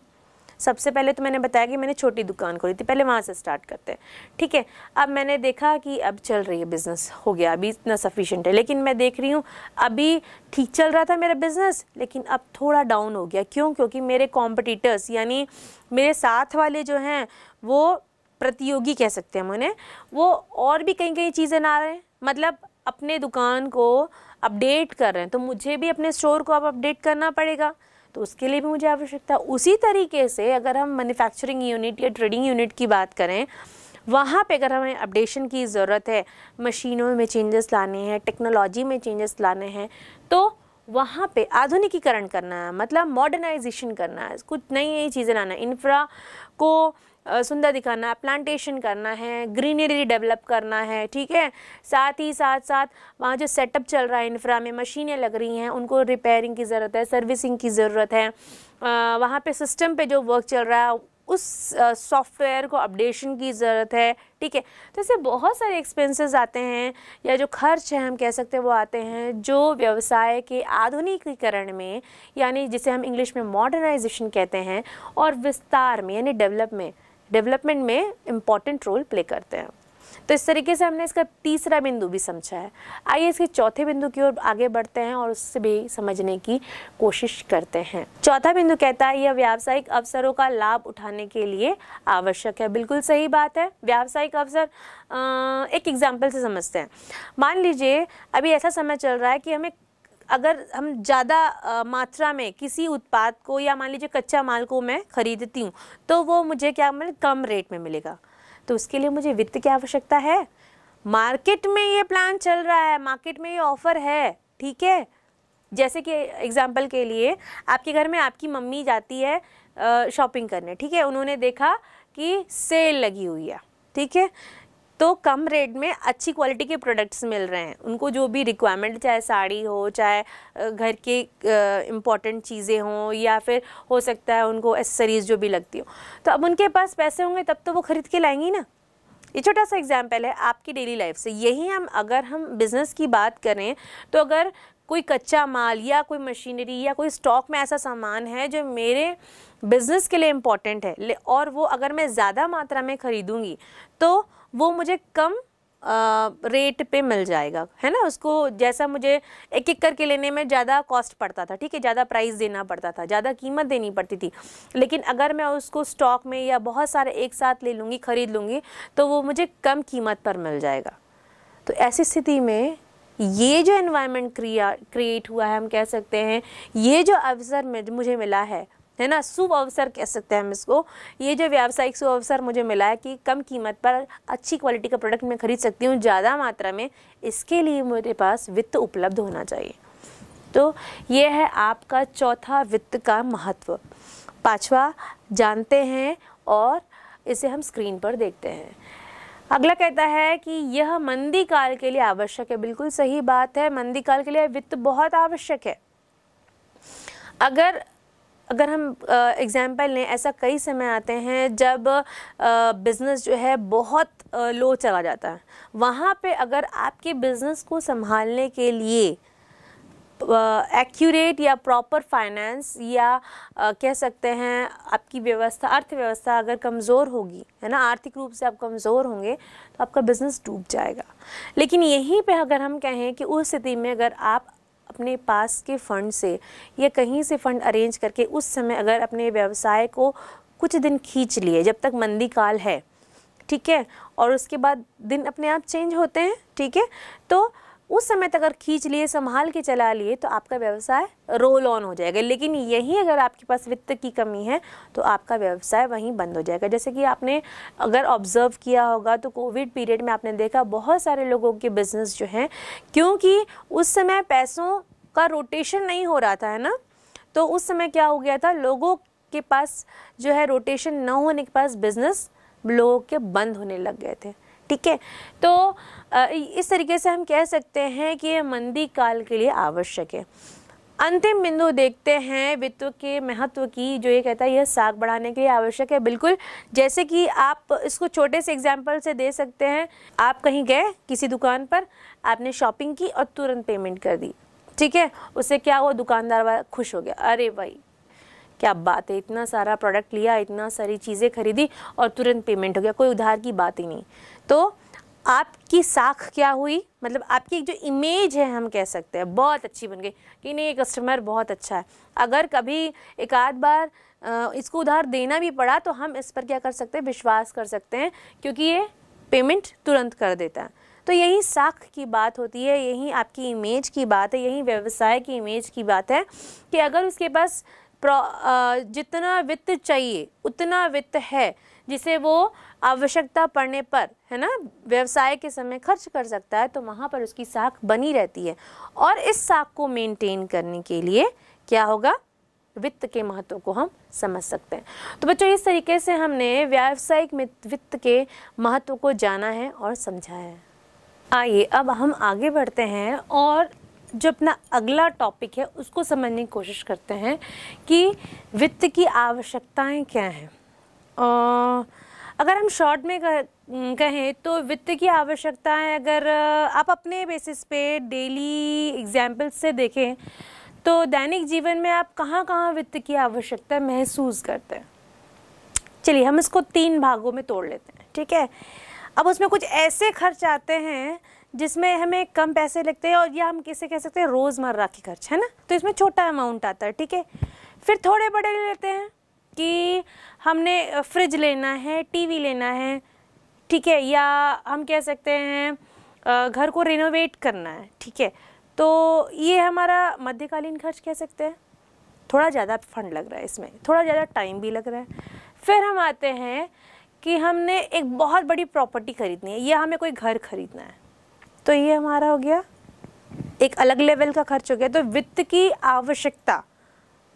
सबसे पहले तो मैंने बताया कि मैंने छोटी दुकान खोली थी पहले वहाँ से स्टार्ट करते हैं ठीक है अब मैंने देखा कि अब चल रही है बिज़नेस हो गया अभी इतना सफिशेंट है लेकिन मैं देख रही हूँ अभी ठीक चल रहा था मेरा बिज़नेस लेकिन अब थोड़ा डाउन हो गया क्यों क्योंकि मेरे कॉम्पिटिटर्स यानी मेरे साथ वाले जो हैं वो प्रतियोगी कह सकते हैं हम उन्हें वो और भी कहीं कई चीज़ें ना रहे हैं मतलब अपने दुकान को अपडेट कर रहे हैं तो मुझे भी अपने स्टोर को अब अपडेट करना पड़ेगा तो उसके लिए भी मुझे आवश्यकता उसी तरीके से अगर हम मैन्युफैक्चरिंग यूनिट या ट्रेडिंग यूनिट की बात करें वहाँ पे अगर हमें अपडेशन की ज़रूरत है मशीनों में चेंजेस लाने हैं टेक्नोलॉजी में चेंजेस लाने हैं तो वहाँ पे आधुनिकीकरण करना है मतलब मॉडर्नाइजेशन करना है कुछ नई नई चीज़ें लाना है इंफ्रा को सुंदर दिखाना है प्लांटेशन करना है ग्रीनरी डेवलप करना है ठीक है साथ ही साथ साथ वहाँ जो सेटअप चल रहा है इंफ्रा में मशीनें लग रही हैं उनको रिपेयरिंग की ज़रूरत है सर्विसिंग की ज़रूरत है वहाँ पे सिस्टम पे जो वर्क चल रहा है उस सॉफ्टवेयर को अपडेशन की ज़रूरत है ठीक है तो ऐसे बहुत सारे एक्सपेंसेस आते हैं या जो खर्च है हम कह सकते हैं वो आते हैं जो व्यवसाय के आधुनिकीकरण में यानी जिसे हम इंग्लिश में मॉडर्नाइजेशन कहते हैं और विस्तार में यानी डेवलप में डेवलपमेंट में इम्पॉर्टेंट रोल प्ले करते हैं तो इस तरीके से हमने इसका तीसरा बिंदु भी समझा है आइए इसके चौथे बिंदु की ओर आगे बढ़ते हैं और उससे भी समझने की कोशिश करते हैं चौथा बिंदु कहता है यह व्यावसायिक अवसरों का लाभ उठाने के लिए आवश्यक है बिल्कुल सही बात है व्यावसायिक अवसर एक एग्जाम्पल से समझते हैं मान लीजिए अभी ऐसा समय चल रहा है कि हमें अगर हम ज़्यादा मात्रा में किसी उत्पाद को या मान लीजिए कच्चा माल को मैं खरीदती हूँ तो वो मुझे क्या मतलब कम रेट में मिलेगा तो उसके लिए मुझे वित्त की आवश्यकता है मार्केट में ये प्लान चल रहा है मार्केट में ये ऑफ़र है ठीक है जैसे कि एग्जाम्पल के लिए आपके घर में आपकी मम्मी जाती है शॉपिंग करने ठीक है उन्होंने देखा कि सेल लगी हुई है ठीक है तो कम रेट में अच्छी क्वालिटी के प्रोडक्ट्स मिल रहे हैं उनको जो भी रिक्वायरमेंट चाहे साड़ी हो चाहे घर के इम्पॉर्टेंट चीज़ें हों या फिर हो सकता है उनको एसेसरीज़ जो भी लगती हो तो अब उनके पास पैसे होंगे तब तो वो ख़रीद के लाएंगी ना ये छोटा सा एग्जाम्पल है आपकी डेली लाइफ से यही हम अगर हम बिज़नेस की बात करें तो अगर कोई कच्चा माल या कोई मशीनरी या कोई स्टॉक में ऐसा सामान है जो मेरे बिज़नेस के लिए इम्पॉर्टेंट है और वो अगर मैं ज़्यादा मात्रा में ख़रीदूँगी तो वो मुझे कम रेट पे मिल जाएगा है ना उसको जैसा मुझे एक एक करके लेने में ज़्यादा कॉस्ट पड़ता था ठीक है ज़्यादा प्राइस देना पड़ता था ज़्यादा कीमत देनी पड़ती थी लेकिन अगर मैं उसको स्टॉक में या बहुत सारे एक साथ ले लूँगी ख़रीद लूँगी तो वो मुझे कम कीमत पर मिल जाएगा तो ऐसी स्थिति में ये जो एनवायरनमेंट क्रिया क्रिएट हुआ है हम कह सकते हैं ये जो अवसर मुझे मिला है है ना शुभ अवसर कह सकते हैं हम इसको ये जो व्यावसायिक शुभ अवसर मुझे मिला है कि कम कीमत पर अच्छी क्वालिटी का प्रोडक्ट मैं खरीद सकती हूँ ज़्यादा मात्रा में इसके लिए मेरे पास वित्त उपलब्ध होना चाहिए तो ये है आपका चौथा वित्त का महत्व पांचवा जानते हैं और इसे हम स्क्रीन पर देखते हैं अगला कहता है कि यह मंदी काल के लिए आवश्यक है बिल्कुल सही बात है मंदी काल के लिए वित्त बहुत आवश्यक है अगर अगर हम एग्ज़ाम्पल लें ऐसा कई समय आते हैं जब बिज़नेस जो है बहुत लो चला जाता है वहाँ पे अगर आपके बिज़नेस को संभालने के लिए एक्यूरेट या प्रॉपर फाइनेंस या कह सकते हैं आपकी व्यवस्था अर्थव्यवस्था अगर कमज़ोर होगी है ना आर्थिक रूप से आप कमज़ोर होंगे तो आपका बिज़नेस डूब जाएगा लेकिन यहीं पे अगर हम कहें कि उस स्थिति में अगर आप अपने पास के फ़ंड से या कहीं से फ़ंड अरेंज करके उस समय अगर अपने व्यवसाय को कुछ दिन खींच लिए जब तक मंदी काल है ठीक है और उसके बाद दिन अपने आप चेंज होते हैं ठीक है तो उस समय तक अगर खींच लिए संभाल के चला लिए तो आपका व्यवसाय रोल ऑन हो जाएगा लेकिन यही अगर आपके पास वित्त की कमी है तो आपका व्यवसाय वहीं बंद हो जाएगा जैसे कि आपने अगर ऑब्जर्व किया होगा तो कोविड पीरियड में आपने देखा बहुत सारे लोगों के बिजनेस जो हैं क्योंकि उस समय पैसों का रोटेशन नहीं हो रहा था है ना तो उस समय क्या हो गया था लोगों के पास जो है रोटेशन न होने के पास बिज़नेस लोगों के बंद होने लग गए थे ठीक है तो इस तरीके से हम कह सकते हैं कि यह मंदी काल के लिए आवश्यक है अंतिम बिंदु देखते हैं वित्त के महत्व की जो ये कहता है यह साग बढ़ाने के लिए आवश्यक है बिल्कुल जैसे कि आप इसको छोटे से एग्जाम्पल से दे सकते हैं आप कहीं गए किसी दुकान पर आपने शॉपिंग की और तुरंत पेमेंट कर दी ठीक है उससे क्या हुआ दुकानदार वाला खुश हो गया अरे भाई क्या बात है इतना सारा प्रोडक्ट लिया इतना सारी चीज़ें खरीदी और तुरंत पेमेंट हो गया कोई उधार की बात ही नहीं तो आपकी साख क्या हुई मतलब आपकी जो इमेज है हम कह सकते हैं बहुत अच्छी बन गई कि नहीं ये कस्टमर बहुत अच्छा है अगर कभी एक आध बार इसको उधार देना भी पड़ा तो हम इस पर क्या कर सकते हैं विश्वास कर सकते हैं क्योंकि ये पेमेंट तुरंत कर देता है तो यही साख की बात होती है यही आपकी इमेज की बात है यही व्यवसाय की इमेज की बात है कि अगर उसके पास जितना वित्त चाहिए उतना वित्त है जिसे वो आवश्यकता पड़ने पर है ना व्यवसाय के समय खर्च कर सकता है तो वहाँ पर उसकी साख बनी रहती है और इस साख को मेंटेन करने के लिए क्या होगा वित्त के महत्व को हम समझ सकते हैं तो बच्चों इस तरीके से हमने व्यावसायिक वित्त के महत्व को जाना है और समझा है आइए अब हम आगे बढ़ते हैं और जो अपना अगला टॉपिक है उसको समझने की कोशिश करते हैं कि वित्त की आवश्यकताएं क्या हैं अगर हम शॉर्ट में कह, कहें तो वित्त की है अगर आप अपने बेसिस पे डेली एग्जाम्पल्स से देखें तो दैनिक जीवन में आप कहाँ कहाँ वित्त की आवश्यकता महसूस करते हैं चलिए हम इसको तीन भागों में तोड़ लेते हैं ठीक है अब उसमें कुछ ऐसे खर्च आते हैं जिसमें हमें कम पैसे लगते हैं और या हम किसे कह सकते हैं रोज़मर्रा के खर्च है ना तो इसमें छोटा अमाउंट आता है ठीक है फिर थोड़े बड़े लेते हैं कि हमने फ्रिज लेना है टीवी लेना है ठीक है या हम कह सकते हैं घर को रिनोवेट करना है ठीक है तो ये हमारा मध्यकालीन खर्च कह सकते हैं थोड़ा ज़्यादा फंड लग रहा है इसमें थोड़ा ज़्यादा टाइम भी लग रहा है फिर हम आते हैं कि हमने एक बहुत बड़ी प्रॉपर्टी खरीदनी है या हमें कोई घर खरीदना है तो ये हमारा हो गया एक अलग लेवल का खर्च हो गया तो वित्त की आवश्यकता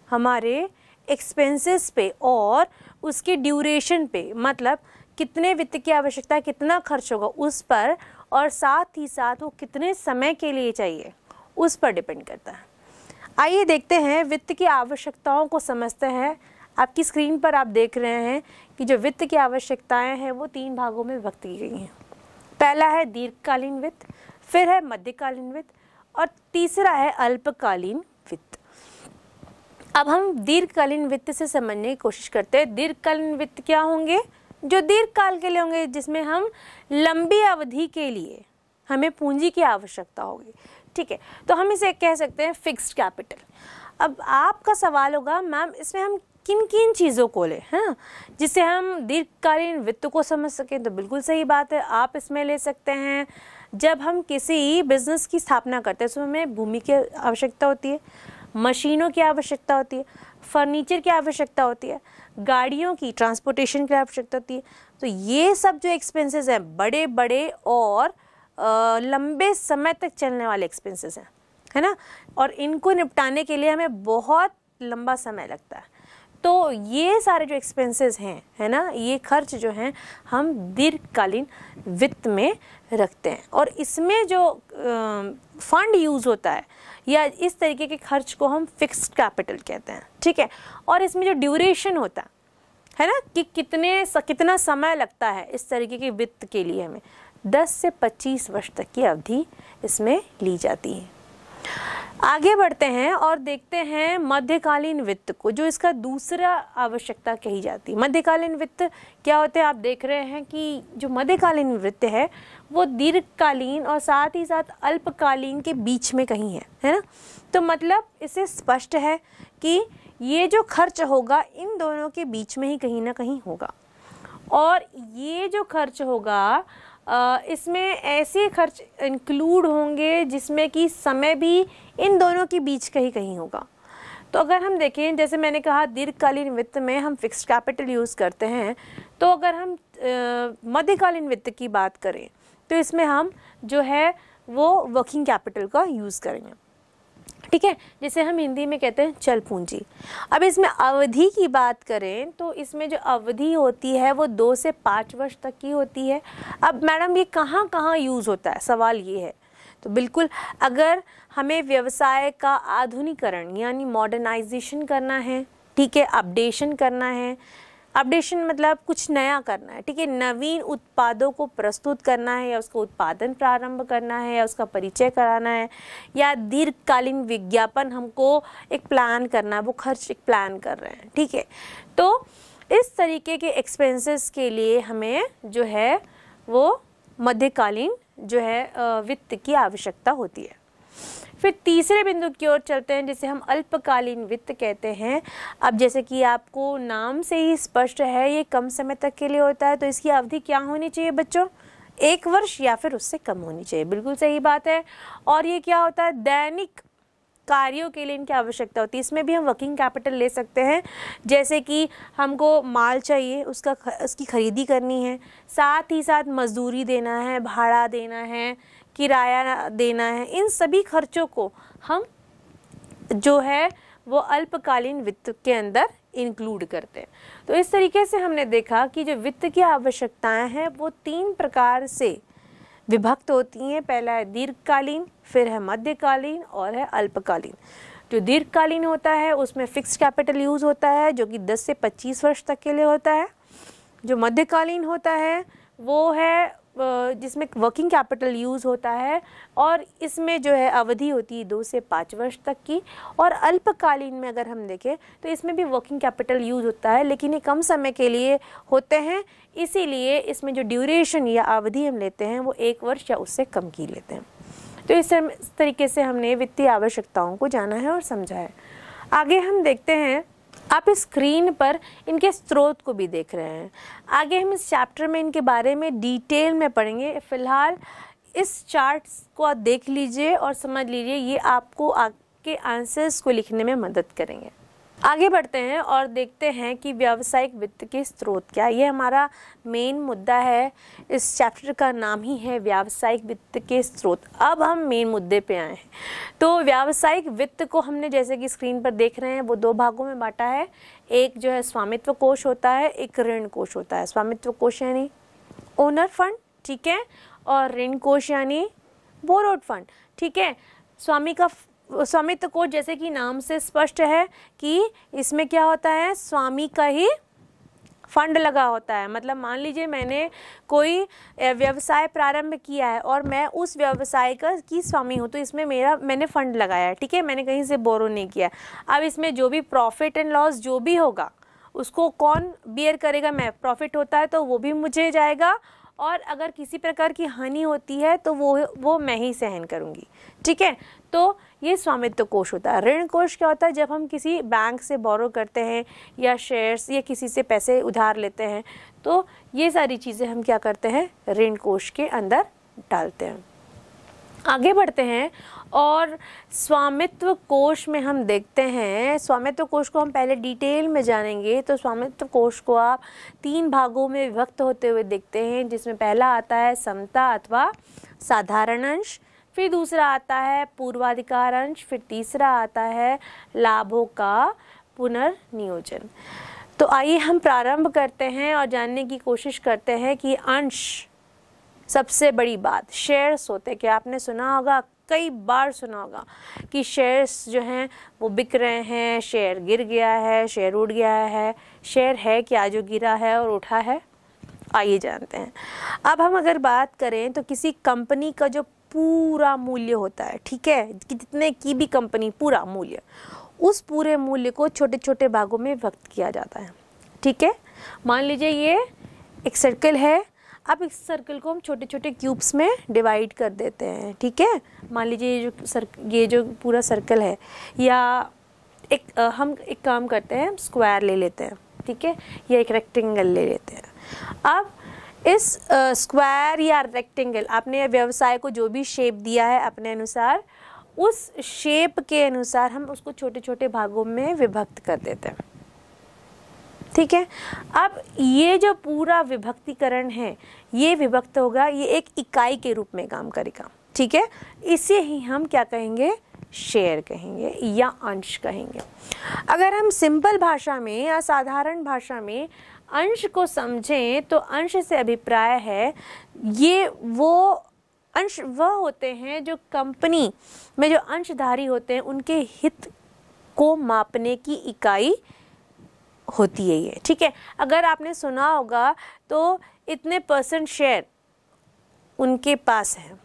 हमारे एक्सपेंसेस पे और उसके ड्यूरेशन पे मतलब कितने वित्त की आवश्यकता कितना खर्च होगा उस पर और साथ ही साथ वो कितने समय के लिए चाहिए उस पर डिपेंड करता है आइए देखते हैं वित्त की आवश्यकताओं को समझते हैं आपकी स्क्रीन पर आप देख रहे हैं कि जो वित्त की आवश्यकताएं हैं वो तीन भागों में विभक्त की गई हैं पहला है दीर्घकालीन वित्त फिर है मध्यकालीन वित्त और तीसरा है अल्पकालीन वित्त अब हम दीर्घकालीन वित्त से समझने की कोशिश करते हैं दीर्घकालीन वित्त क्या होंगे जो दीर्घकाल के लिए होंगे जिसमें हम लंबी अवधि के लिए हमें पूंजी की आवश्यकता होगी ठीक है तो हम इसे कह सकते हैं फिक्स्ड कैपिटल अब आपका सवाल होगा मैम इसमें हम किन किन चीज़ों को लें हैं हाँ, जिससे हम दीर्घकालीन वित्त को समझ सकें तो बिल्कुल सही बात है आप इसमें ले सकते हैं जब हम किसी बिजनेस की स्थापना करते हैं तो हमें भूमि की आवश्यकता होती है मशीनों की आवश्यकता होती है फर्नीचर की आवश्यकता होती है गाड़ियों की ट्रांसपोर्टेशन की आवश्यकता होती है तो ये सब जो एक्सपेंसेस हैं बड़े बड़े और आ, लंबे समय तक चलने वाले एक्सपेंसेस हैं है ना और इनको निपटाने के लिए हमें बहुत लंबा समय लगता है तो ये सारे जो एक्सपेंसेस हैं है ना ये खर्च जो हैं हम दीर्घकालीन वित्त में रखते हैं और इसमें जो फंड यूज़ होता है या इस तरीके के खर्च को हम फिक्स्ड कैपिटल कहते हैं ठीक है और इसमें जो ड्यूरेशन होता है है ना कि कितने कितना समय लगता है इस तरीके के वित्त के लिए हमें 10 से 25 वर्ष तक की अवधि इसमें ली जाती है आगे बढ़ते हैं और देखते हैं मध्यकालीन वित्त को जो इसका दूसरा आवश्यकता कही जाती है मध्यकालीन वित्त क्या होते हैं आप देख रहे हैं कि जो मध्यकालीन वित्त है वो दीर्घकालीन और साथ ही साथ अल्पकालीन के बीच में कहीं है है ना तो मतलब इसे स्पष्ट है कि ये जो खर्च होगा इन दोनों के बीच में ही कहीं ना कहीं होगा और ये जो खर्च होगा इसमें ऐसे खर्च इंक्लूड होंगे जिसमें कि समय भी इन दोनों के बीच कहीं कहीं होगा तो अगर हम देखें जैसे मैंने कहा दीर्घकालीन वित्त में हम फिक्स्ड कैपिटल यूज़ करते हैं तो अगर हम मध्यकालीन वित्त की बात करें तो इसमें हम जो है वो वर्किंग कैपिटल का यूज़ करेंगे ठीक है जिसे हम हिंदी में कहते हैं चल पूंजी अब इसमें अवधि की बात करें तो इसमें जो अवधि होती है वो दो से पाँच वर्ष तक की होती है अब मैडम ये कहाँ कहाँ यूज़ होता है सवाल ये है तो बिल्कुल अगर हमें व्यवसाय का आधुनिकरण यानी मॉडर्नाइजेशन करना है ठीक है अपडेशन करना है अपडेशन मतलब कुछ नया करना है ठीक है नवीन उत्पादों को प्रस्तुत करना है या उसको उत्पादन प्रारंभ करना है या उसका परिचय कराना है या दीर्घकालीन विज्ञापन हमको एक प्लान करना है वो खर्च एक प्लान कर रहे हैं ठीक है तो इस तरीके के एक्सपेंसेस के लिए हमें जो है वो मध्यकालीन जो है वित्त की आवश्यकता होती है फिर तीसरे बिंदु की ओर चलते हैं जिसे हम अल्पकालीन वित्त कहते हैं अब जैसे कि आपको नाम से ही स्पष्ट है ये कम समय तक के लिए होता है तो इसकी अवधि क्या होनी चाहिए बच्चों एक वर्ष या फिर उससे कम होनी चाहिए बिल्कुल सही बात है और ये क्या होता है दैनिक कार्यों के लिए इनकी आवश्यकता होती है इसमें भी हम वर्किंग कैपिटल ले सकते हैं जैसे कि हमको माल चाहिए उसका उसकी खरीदी करनी है साथ ही साथ मजदूरी देना है भाड़ा देना है किराया देना है इन सभी खर्चों को हम जो है वो अल्पकालीन वित्त के अंदर इंक्लूड करते हैं तो इस तरीके से हमने देखा कि जो वित्त की आवश्यकताएं हैं वो तीन प्रकार से विभक्त होती हैं पहला है दीर्घकालीन फिर है मध्यकालीन और है अल्पकालीन जो दीर्घकालीन होता है उसमें फिक्स कैपिटल यूज़ होता है जो कि 10 से 25 वर्ष तक के लिए होता है जो मध्यकालीन होता है वो है जिसमें वर्किंग कैपिटल यूज़ होता है और इसमें जो है अवधि होती है दो से पाँच वर्ष तक की और अल्पकालीन में अगर हम देखें तो इसमें भी वर्किंग कैपिटल यूज़ होता है लेकिन ये कम समय के लिए होते हैं इसीलिए इसमें जो ड्यूरेशन या अवधि हम लेते हैं वो एक वर्ष या उससे कम की लेते हैं तो इस तरीके से हमने वित्तीय आवश्यकताओं को जाना है और समझा है आगे हम देखते हैं आप स्क्रीन पर इनके स्रोत को भी देख रहे हैं आगे हम इस चैप्टर में इनके बारे में डिटेल में पढ़ेंगे फ़िलहाल इस चार्ट को आप देख लीजिए और समझ लीजिए ये आपको आपके आंसर्स को लिखने में मदद करेंगे आगे बढ़ते हैं और देखते हैं कि व्यावसायिक वित्त के स्रोत क्या ये हमारा मेन मुद्दा है इस चैप्टर का नाम ही है व्यावसायिक वित्त के स्रोत अब हम मेन मुद्दे पे आए हैं तो व्यावसायिक वित्त को हमने जैसे कि स्क्रीन पर देख रहे हैं वो दो भागों में बांटा है एक जो है स्वामित्व कोष होता है एक ऋण कोष होता है स्वामित्व कोष यानी ओनर फंड ठीक है और ऋण कोष यानी बोरोड फंड ठीक है स्वामी का स्वामित्व को जैसे कि नाम से स्पष्ट है कि इसमें क्या होता है स्वामी का ही फंड लगा होता है मतलब मान लीजिए मैंने कोई व्यवसाय प्रारंभ किया है और मैं उस व्यवसाय का की स्वामी हूँ तो इसमें मेरा मैंने फंड लगाया है ठीक है मैंने कहीं से बोरो नहीं किया अब इसमें जो भी प्रॉफिट एंड लॉस जो भी होगा उसको कौन बियर करेगा मैं प्रॉफिट होता है तो वो भी मुझे जाएगा और अगर किसी प्रकार की हानि होती है तो वो वो मैं ही सहन करूँगी ठीक है तो ये स्वामित्व कोष होता है ऋण कोष क्या होता है जब हम किसी बैंक से बोरो करते हैं या शेयर्स या किसी से पैसे उधार लेते हैं तो ये सारी चीज़ें हम क्या करते हैं ऋण कोष के अंदर डालते हैं आगे बढ़ते हैं और स्वामित्व कोष में हम देखते हैं स्वामित्व कोष को हम पहले डिटेल में जानेंगे तो स्वामित्व कोष को आप तीन भागों में विभक्त होते हुए देखते हैं जिसमें पहला आता है समता अथवा साधारण अंश फिर दूसरा आता है पूर्वाधिकार अंश फिर तीसरा आता है लाभों का पुनर्नियोजन तो आइए हम प्रारंभ करते हैं और जानने की कोशिश करते हैं कि अंश सबसे बड़ी बात शेयर्स होते क्या आपने सुना होगा कई बार सुना होगा कि शेयर्स जो हैं वो बिक रहे हैं शेयर गिर गया है शेयर उड़ गया है शेयर है क्या जो गिरा है और उठा है आइए जानते हैं अब हम अगर बात करें तो किसी कंपनी का जो पूरा मूल्य होता है ठीक है कि जितने की भी कंपनी पूरा मूल्य उस पूरे मूल्य को छोटे छोटे भागों में व्यक्त किया जाता है ठीक है मान लीजिए ये एक सर्कल है अब इस सर्कल को हम छोटे छोटे क्यूब्स में डिवाइड कर देते हैं ठीक है मान लीजिए ये जो सर ये जो पूरा सर्कल है या एक आ, हम एक काम करते हैं स्क्वायर ले लेते हैं ठीक है या एक रेक्टेंगल ले लेते हैं अब इस स्क्वायर या रेक्टेंगल आपने व्यवसाय को जो भी शेप दिया है अपने अनुसार उस शेप के अनुसार हम उसको छोटे छोटे भागों में विभक्त कर देते हैं ठीक है अब ये जो पूरा विभक्तिकरण है ये विभक्त होगा ये एक इकाई के रूप में काम करेगा ठीक है इसे ही हम क्या कहेंगे शेयर कहेंगे या अंश कहेंगे अगर हम सिंपल भाषा में या साधारण भाषा में अंश को समझें तो अंश से अभिप्राय है ये वो अंश वह होते हैं जो कंपनी में जो अंशधारी होते हैं उनके हित को मापने की इकाई होती है ये ठीक है अगर आपने सुना होगा तो इतने परसेंट शेयर उनके पास हैं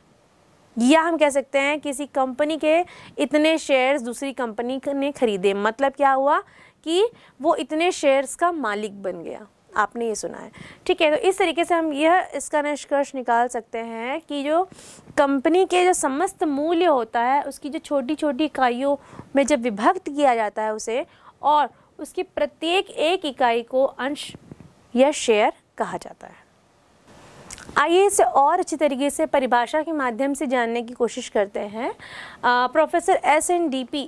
या हम कह सकते हैं किसी कंपनी के इतने शेयर्स दूसरी कंपनी ने खरीदे मतलब क्या हुआ कि वो इतने शेयर्स का मालिक बन गया आपने ये सुना है ठीक है तो इस तरीके से हम यह इसका निष्कर्ष निकाल सकते हैं कि जो कंपनी के जो समस्त मूल्य होता है उसकी जो छोटी छोटी इकाइयों में जब विभक्त किया जाता है उसे और उसकी प्रत्येक एक इकाई को अंश या शेयर कहा जाता है आइए इसे और अच्छी तरीके से परिभाषा के माध्यम से जानने की कोशिश करते हैं professor S N D P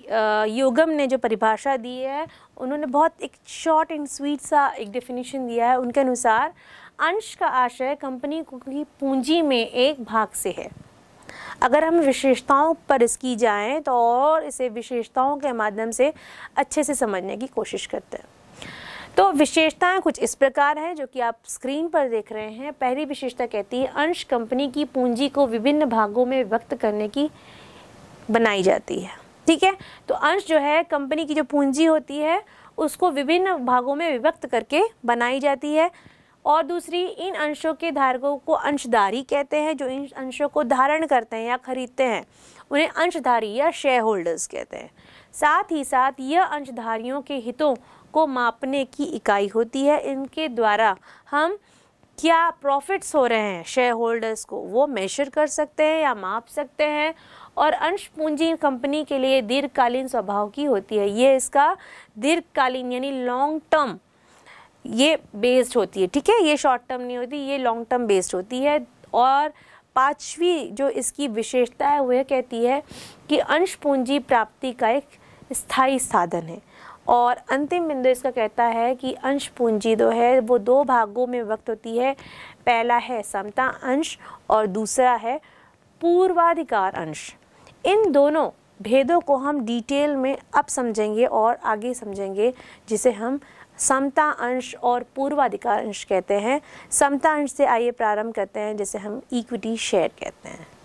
Yogam ने जो परिभाषा दी है उन्होंने बहुत एक शॉर्ट एंड स्वीट सा एक डेफिनेशन दिया है उनके अनुसार अंश का आशय कंपनी की पूंजी में एक भाग से है अगर हम विशेषताओं पर इसकी जाएं तो और इसे विशेषताओं के माध्यम से अच्छे से समझने की कोशिश करते हैं तो विशेषताएं कुछ इस प्रकार हैं जो कि आप स्क्रीन पर देख रहे हैं पहली विशेषता कहती है अंश कंपनी की पूंजी को विभिन्न भागों में व्यक्त करने की बनाई जाती है ठीक है तो अंश जो है कंपनी की जो पूंजी होती है उसको विभिन्न भागों में विभक्त करके बनाई जाती है और दूसरी इन अंशों के धारकों को अंशधारी कहते हैं जो इन अंशों को धारण करते हैं या खरीदते हैं उन्हें अंशधारी या शेयर होल्डर्स कहते हैं साथ ही साथ यह अंशधारियों के हितों को मापने की इकाई होती है इनके द्वारा हम क्या प्रॉफिट्स हो रहे हैं शेयर होल्डर्स को वो मेजर कर सकते हैं या माप सकते हैं और अंश पूंजी कंपनी के लिए दीर्घकालीन स्वभाव की होती है ये इसका दीर्घकालीन यानी लॉन्ग टर्म ये बेस्ड होती है ठीक है ये शॉर्ट टर्म नहीं होती ये लॉन्ग टर्म बेस्ड होती है और पांचवी जो इसकी विशेषता है वह कहती है कि अंश पूंजी प्राप्ति का एक स्थायी साधन है और अंतिम बिंदु इसका कहता है कि अंश पूंजी जो है वो दो भागों में वक्त होती है पहला है समता अंश और दूसरा है पूर्वाधिकार अंश इन दोनों भेदों को हम डिटेल में अब समझेंगे और आगे समझेंगे जिसे हम समता अंश और पूर्वाधिकार अंश कहते हैं समता अंश से आइए प्रारंभ करते हैं जिसे हम इक्विटी शेयर कहते हैं